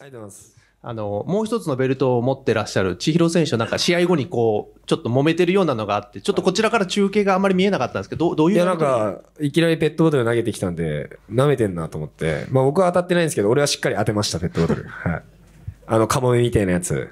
ありがとうございます。あの、もう一つのベルトを持ってらっしゃる千尋選手なんか試合後にこう、ちょっと揉めてるようなのがあって、ちょっとこちらから中継があまり見えなかったんですけど、どういういや、なんか、いきなりペットボトル投げてきたんで、舐めてんなと思って、まあ僕は当たってないんですけど、俺はしっかり当てました、ペットボトル。はい。あの、カモメみたいなやつ。